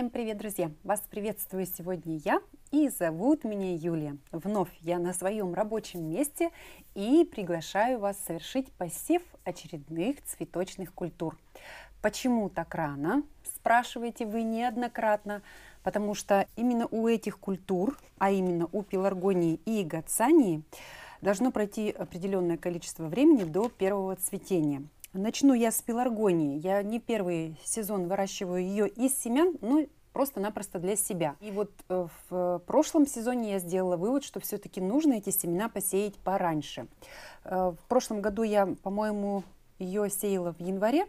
Всем привет, друзья! Вас приветствую сегодня я, и зовут меня Юлия. Вновь я на своем рабочем месте и приглашаю вас совершить посев очередных цветочных культур. Почему так рано, спрашиваете вы неоднократно, потому что именно у этих культур, а именно у пеларгонии и гацании, должно пройти определенное количество времени до первого цветения – Начну я с пеларгонии. Я не первый сезон выращиваю ее из семян, но просто-напросто для себя. И вот э, в э, прошлом сезоне я сделала вывод, что все-таки нужно эти семена посеять пораньше. Э, в прошлом году я, по-моему, ее сеяла в январе,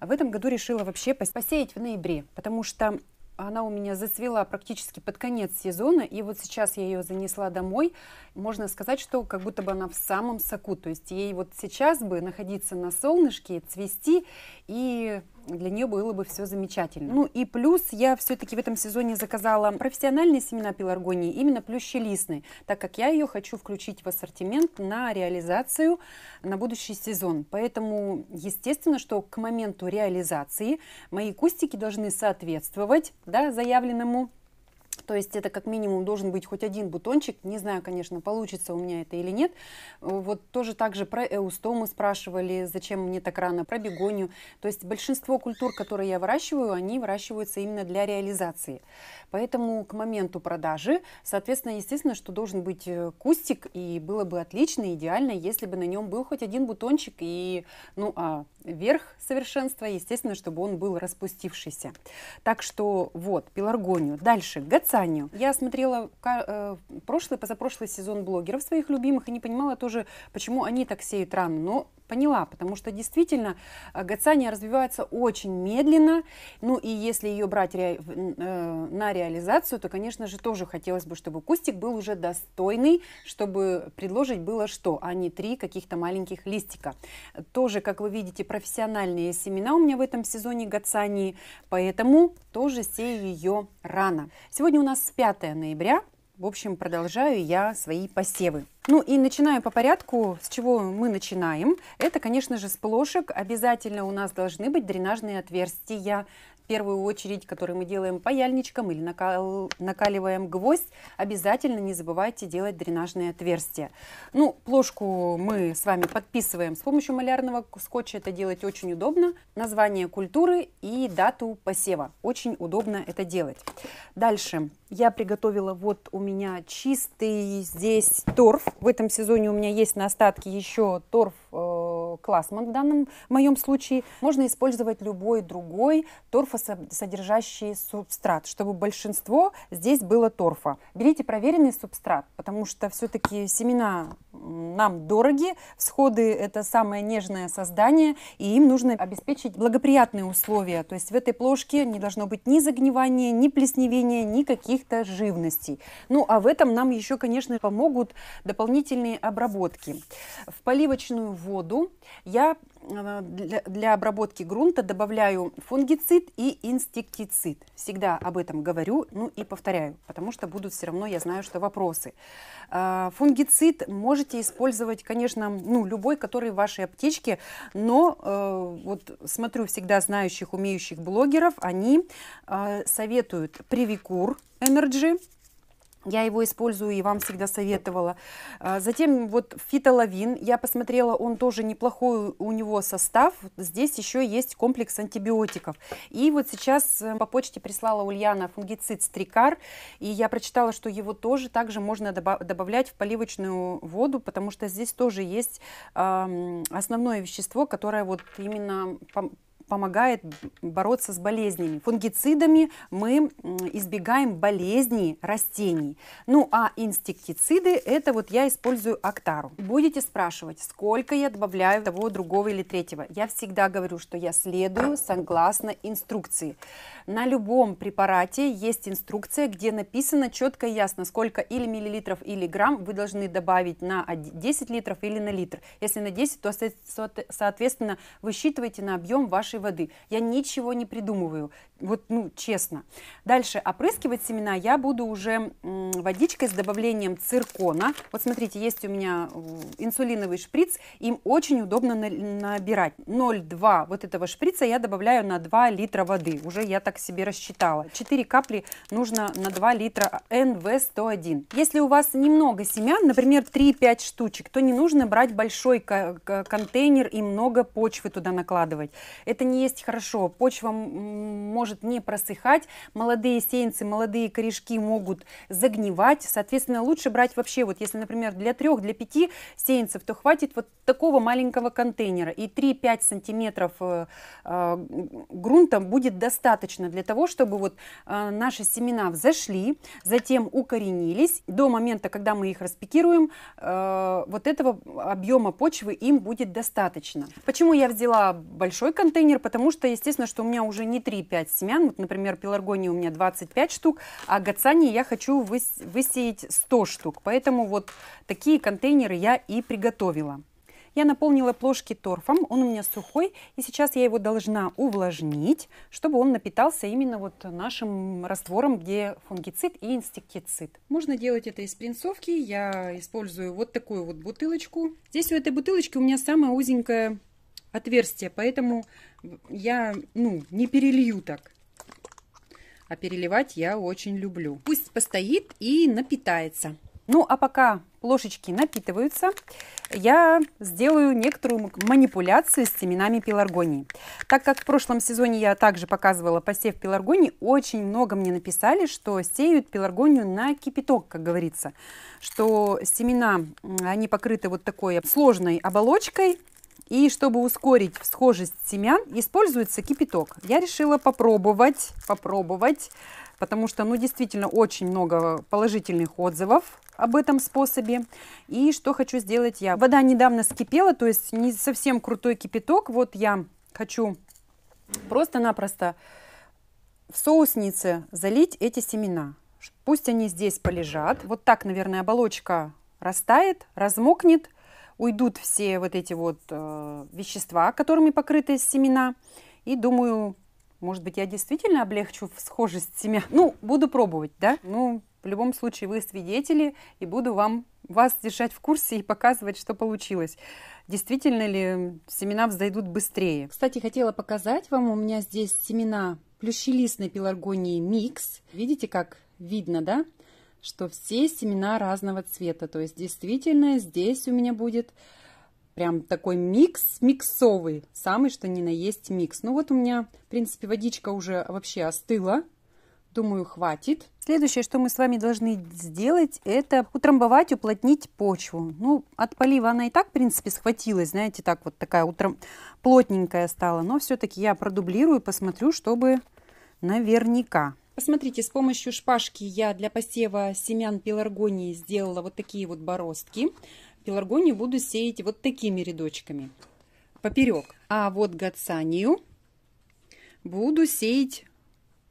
а в этом году решила вообще посеять в ноябре, потому что она у меня зацвела практически под конец сезона, и вот сейчас я ее занесла домой. Можно сказать, что как будто бы она в самом соку, то есть ей вот сейчас бы находиться на солнышке, цвести и для нее было бы все замечательно. Ну и плюс я все-таки в этом сезоне заказала профессиональные семена пеларгонии, именно плющелистные, так как я ее хочу включить в ассортимент на реализацию на будущий сезон. Поэтому, естественно, что к моменту реализации мои кустики должны соответствовать да, заявленному то есть это как минимум должен быть хоть один бутончик. Не знаю, конечно, получится у меня это или нет. Вот тоже также про эустому спрашивали, зачем мне так рано, про бегонию. То есть большинство культур, которые я выращиваю, они выращиваются именно для реализации. Поэтому к моменту продажи, соответственно, естественно, что должен быть э, кустик, и было бы отлично, идеально, если бы на нем был хоть один бутончик, и, ну, а верх совершенства, естественно, чтобы он был распустившийся. Так что вот, пеларгонию. Дальше, гацанию. Я смотрела э, прошлый, позапрошлый сезон блогеров своих любимых и не понимала тоже, почему они так сеют рано. Но поняла, потому что действительно э, гацания развивается очень медленно, ну и если ее брать ре, э, на реализацию, то, конечно же, тоже хотелось бы, чтобы кустик был уже достойный, чтобы предложить было что, а не три каких-то маленьких листика. Тоже, как вы видите, профессиональные семена у меня в этом сезоне гацании, поэтому тоже сею ее рано. Сегодня у нас 5 ноября, в общем, продолжаю я свои посевы. Ну и начинаю по порядку, с чего мы начинаем. Это, конечно же, с плошек. Обязательно у нас должны быть дренажные отверстия первую очередь, который мы делаем паяльничком или накал, накаливаем гвоздь, обязательно не забывайте делать дренажные отверстия. Ну, плошку мы с вами подписываем с помощью малярного скотча. Это делать очень удобно. Название культуры и дату посева. Очень удобно это делать. Дальше я приготовила вот у меня чистый здесь торф. В этом сезоне у меня есть на остатке еще торф э, классман в данном моем случае, можно использовать любой другой торфосодержащий субстрат, чтобы большинство здесь было торфа. Берите проверенный субстрат, потому что все-таки семена нам дороги, всходы – это самое нежное создание, и им нужно обеспечить благоприятные условия. То есть в этой плошке не должно быть ни загнивания, ни плесневения, ни каких-то живностей. Ну, а в этом нам еще, конечно, помогут дополнительные обработки. В поливочную воду я э, для, для обработки грунта добавляю фунгицид и инстиктицид. Всегда об этом говорю, ну и повторяю, потому что будут все равно, я знаю, что вопросы. Э, фунгицид можете использовать, конечно, ну, любой, который в вашей аптечке, но э, вот смотрю всегда знающих, умеющих блогеров, они советуют привикур Energy, я его использую и вам всегда советовала. А, затем вот фитолавин. Я посмотрела, он тоже неплохой у него состав. Здесь еще есть комплекс антибиотиков. И вот сейчас э, по почте прислала Ульяна фунгицид стрикар. И я прочитала, что его тоже также можно добавлять в поливочную воду, потому что здесь тоже есть основное вещество, которое вот именно помогает бороться с болезнями. Фунгицидами мы избегаем болезней растений. Ну а инстиктициды – это вот я использую актару. Будете спрашивать, сколько я добавляю того, другого или третьего. Я всегда говорю, что я следую согласно инструкции. На любом препарате есть инструкция, где написано четко и ясно, сколько или миллилитров, или грамм вы должны добавить на 10 литров или на литр. Если на 10, то, соответственно, высчитывайте на объем вашей хорошей воды. Я ничего не придумываю, вот, ну, честно. Дальше опрыскивать семена я буду уже водичкой с добавлением циркона. Вот смотрите, есть у меня э, инсулиновый шприц, им очень удобно набирать. 0,2 вот этого шприца я добавляю на 2 литра воды, уже я так себе рассчитала. 4 капли нужно на 2 литра nv 101 Если у вас немного семян, например, 3-5 штучек, то не нужно брать большой контейнер и много почвы туда накладывать. Это не есть хорошо, почва может не просыхать, молодые сеянцы, молодые корешки могут загнивать, соответственно, лучше брать вообще, вот если, например, для трех, для пяти сеянцев, то хватит вот такого маленького контейнера, и 3-5 сантиметров э, а, грунта будет достаточно для того, чтобы вот э, наши семена взошли, затем укоренились, до момента, когда мы их распикируем, э, вот этого объема почвы им будет достаточно. Почему я взяла большой контейнер? фермер, потому что, естественно, что у меня уже не 3-5 семян. Вот, например, пеларгонии у меня 25 штук, а гацани я хочу выс высеять 100 штук. Поэтому вот такие контейнеры я и приготовила. Я наполнила плошки торфом, он у меня сухой, и сейчас я его должна увлажнить, чтобы он напитался именно вот нашим раствором, где фунгицид и инсектицид. Можно делать это из принцовки, я использую вот такую вот бутылочку. Здесь у этой бутылочки у меня самая узенькая отверстие, поэтому я ну, не перелью так. А переливать я очень люблю. Пусть постоит и напитается. Ну, а пока плошечки напитываются, я сделаю некоторую манипуляцию с семенами пеларгонии. Так как в прошлом сезоне я также показывала посев пеларгонии, очень много мне написали, что сеют пеларгонию на кипяток, как говорится, что семена, они покрыты вот такой сложной оболочкой, и чтобы ускорить схожесть семян, используется кипяток. Я решила попробовать, попробовать, потому что, ну, действительно, очень много положительных отзывов об этом способе. И что хочу сделать я. Вода недавно скипела, то есть не совсем крутой кипяток. Вот я хочу просто-напросто в соуснице залить эти семена. Пусть они здесь полежат. Вот так, наверное, оболочка растает, размокнет – уйдут все вот эти вот э, вещества, которыми покрыты семена. И думаю, может быть, я действительно облегчу схожесть семян. Ну, буду пробовать, да? Ну, в любом случае, вы свидетели, и буду вам вас держать в курсе и показывать, что получилось. Действительно ли семена взойдут быстрее? Кстати, хотела показать вам, у меня здесь семена плющелистной пеларгонии микс. Видите, как видно, да? что все семена разного цвета. То есть действительно здесь у меня будет прям такой микс, миксовый, самый что ни на есть микс. Ну вот у меня, в принципе, водичка уже вообще остыла, думаю, хватит. Следующее, что мы с вами должны сделать, это утрамбовать, уплотнить почву. Ну, от полива она и так, в принципе, схватилась, знаете, так вот такая утром плотненькая стала. Но все-таки я продублирую, посмотрю, чтобы наверняка. Посмотрите, с помощью шпажки я для посева семян пеларгонии сделала вот такие вот бороздки. Пеларгонию буду сеять вот такими рядочками поперек. А вот гацанию буду сеять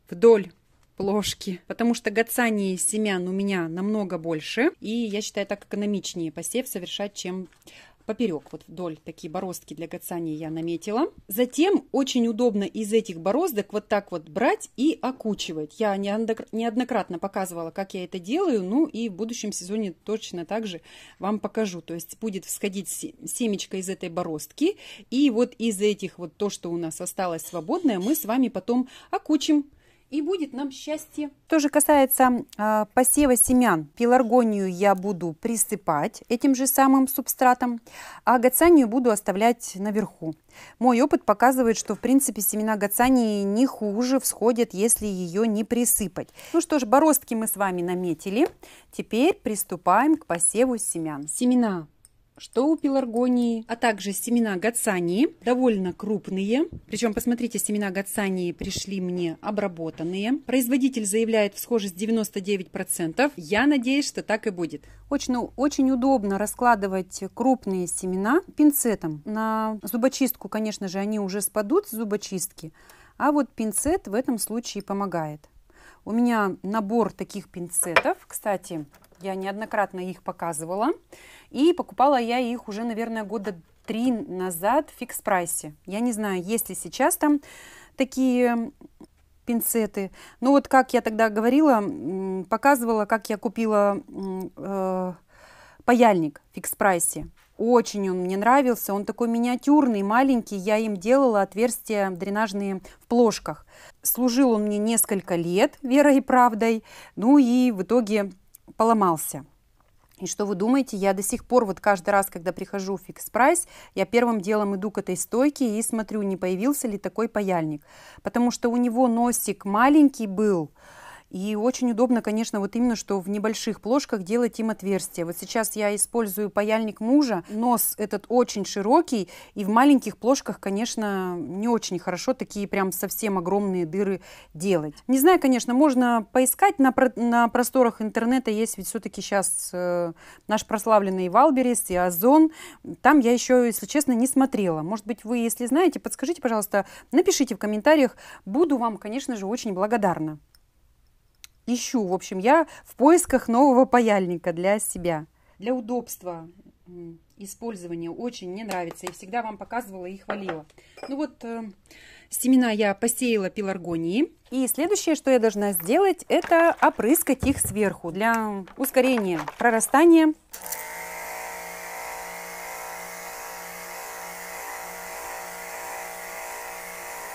вдоль плошки, потому что гацании семян у меня намного больше, и я считаю так экономичнее посев совершать, чем поперек, вот вдоль такие бороздки для гацани я наметила. Затем очень удобно из этих бороздок вот так вот брать и окучивать. Я неоднократно показывала, как я это делаю, ну и в будущем сезоне точно так же вам покажу. То есть будет всходить семечко из этой бороздки, и вот из этих вот то, что у нас осталось свободное, мы с вами потом окучим и будет нам счастье. Что же касается э, посева семян, пеларгонию я буду присыпать этим же самым субстратом, а гацанию буду оставлять наверху. Мой опыт показывает, что в принципе семена гацании не хуже всходят, если ее не присыпать. Ну что ж, бороздки мы с вами наметили. Теперь приступаем к посеву семян. Семена что у пеларгонии, а также семена гацании, довольно крупные. Причем, посмотрите, семена гацании пришли мне обработанные. Производитель заявляет всхожесть 99%. Я надеюсь, что так и будет. Очень, ну, очень удобно раскладывать крупные семена пинцетом. На зубочистку, конечно же, они уже спадут с зубочистки, а вот пинцет в этом случае помогает. У меня набор таких пинцетов. Кстати, я неоднократно их показывала. И покупала я их уже, наверное, года три назад в фикс-прайсе. Я не знаю, есть ли сейчас там такие пинцеты. Ну вот, как я тогда говорила, показывала, как я купила э, паяльник в фикс-прайсе. Очень он мне нравился, он такой миниатюрный, маленький, я им делала отверстия дренажные в плошках. Служил он мне несколько лет, верой и правдой, ну и в итоге поломался. И что вы думаете, я до сих пор, вот каждый раз, когда прихожу в фикс прайс, я первым делом иду к этой стойке и смотрю, не появился ли такой паяльник. Потому что у него носик маленький был, и очень удобно, конечно, вот именно, что в небольших плошках делать им отверстия. Вот сейчас я использую паяльник мужа. Нос этот очень широкий, и в маленьких плошках, конечно, не очень хорошо такие прям совсем огромные дыры делать. Не знаю, конечно, можно поискать на, на просторах интернета. Есть ведь все-таки сейчас э, наш прославленный Валберес и Озон. Там я еще, если честно, не смотрела. Может быть, вы, если знаете, подскажите, пожалуйста, напишите в комментариях. Буду вам, конечно же, очень благодарна ищу. В общем, я в поисках нового паяльника для себя. Для удобства использования очень не нравится. Я всегда вам показывала и хвалила. Ну вот, э, семена я посеяла пеларгонии. И следующее, что я должна сделать, это опрыскать их сверху для ускорения прорастания.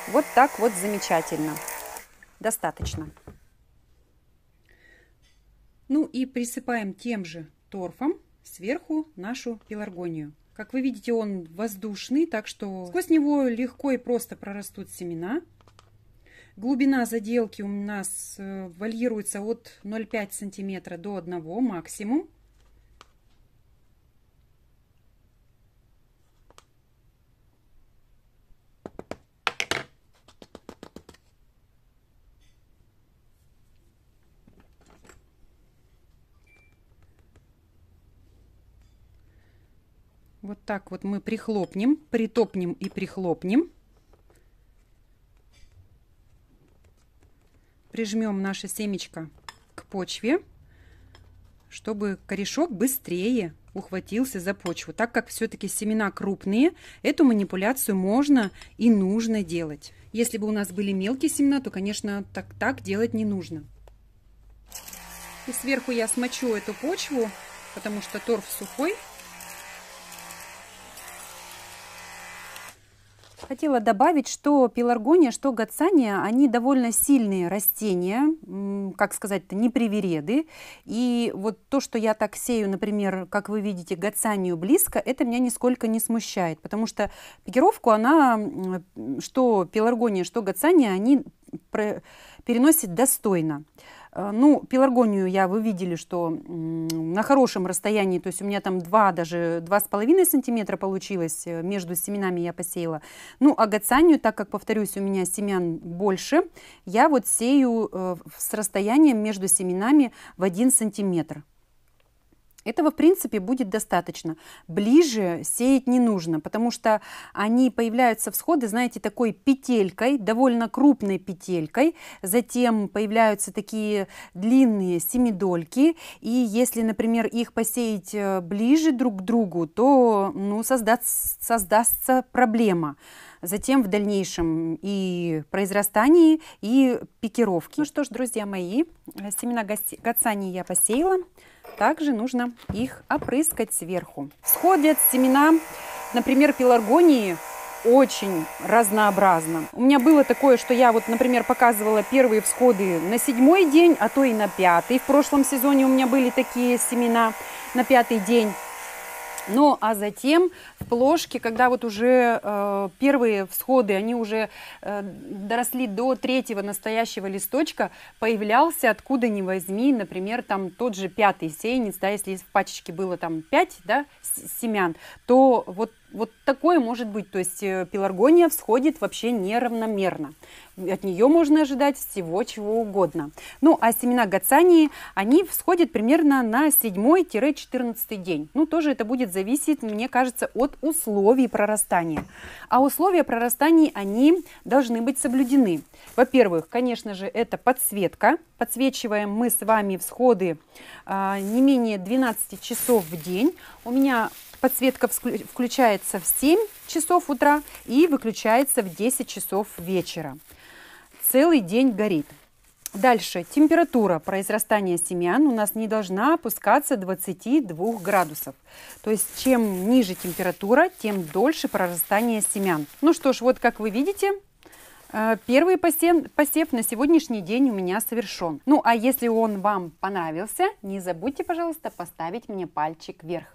Вот так вот замечательно. Достаточно. Ну и присыпаем тем же торфом сверху нашу пеларгонию. Как вы видите, он воздушный, так что сквозь него легко и просто прорастут семена. Глубина заделки у нас э, варьируется от 0,5 см до 1 максимум. Вот так вот мы прихлопнем, притопнем и прихлопнем. Прижмем наше семечко к почве, чтобы корешок быстрее ухватился за почву. Так как все-таки семена крупные, эту манипуляцию можно и нужно делать. Если бы у нас были мелкие семена, то, конечно, так, так делать не нужно. И сверху я смочу эту почву, потому что торф сухой. Хотела добавить, что пеларгония, что гацания, они довольно сильные растения, как сказать-то, непривереды. И вот то, что я так сею, например, как вы видите, гацанию близко, это меня нисколько не смущает, потому что пикировку она, что пеларгония, что гацания, они переносят достойно. Э, ну, пеларгонию я, вы видели, что на хорошем расстоянии, то есть у меня там 2, даже 2,5 сантиметра получилось, э, между семенами я посеяла. Ну, а гацанию, так как, повторюсь, у меня семян больше, я вот сею э, с расстоянием между семенами в 1 сантиметр. Этого, в принципе, будет достаточно. Ближе сеять не нужно, потому что они появляются всходы, знаете, такой петелькой, довольно крупной петелькой. Затем появляются такие длинные семидольки. И если, например, их посеять э, ближе друг к другу, то ну, создастся, создастся проблема затем в дальнейшем и произрастании, и пикировки. Ну что ж, друзья мои, э, семена гацани я посеяла. Также нужно их опрыскать сверху. Сходят семена, например, пеларгонии очень разнообразно. У меня было такое, что я вот, например, показывала первые всходы на седьмой день, а то и на пятый. В прошлом сезоне у меня были такие семена на пятый день. Ну, а затем в плошке, когда вот уже э, первые всходы, они уже э, доросли до третьего настоящего листочка, появлялся откуда ни возьми, например, там тот же пятый сеянец, да, если в пачечке было там пять, да, семян, то вот вот такое может быть. То есть э, пеларгония всходит вообще неравномерно. От нее можно ожидать всего чего угодно. Ну, а семена гацании, они всходят примерно на 7-14 день. Ну, тоже это будет зависеть, мне кажется, от условий прорастания. А условия прорастания, они должны быть соблюдены. Во-первых, конечно же, это подсветка. Подсвечиваем мы с вами всходы э, не менее 12 часов в день. У меня Подсветка включается в 7 часов утра и выключается в 10 часов вечера. Целый день горит. Дальше. Температура произрастания семян у нас не должна опускаться 22 градусов. То есть чем ниже температура, тем дольше прорастание семян. Ну что ж, вот как вы видите, э, Первый посев, посев на сегодняшний день у меня совершен. Ну а если он вам понравился, не забудьте, пожалуйста, поставить мне пальчик вверх.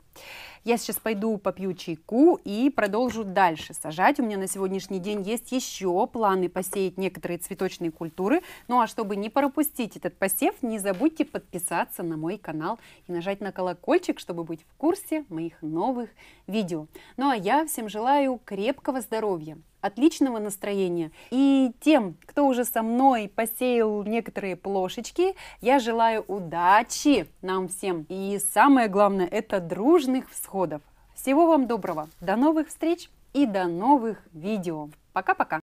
Я сейчас пойду попью чайку и продолжу дальше сажать. У меня на сегодняшний день есть еще планы посеять некоторые цветочные культуры. Ну а чтобы не пропустить этот посев, не забудьте подписаться на мой канал и нажать на колокольчик, чтобы быть в курсе моих новых видео. Ну а я всем желаю крепкого здоровья, отличного настроения. И тем, кто уже со мной посеял некоторые плошечки, я желаю удачи нам всем. И самое главное, это дружных всходов. Всего вам доброго, до новых встреч и до новых видео. Пока-пока.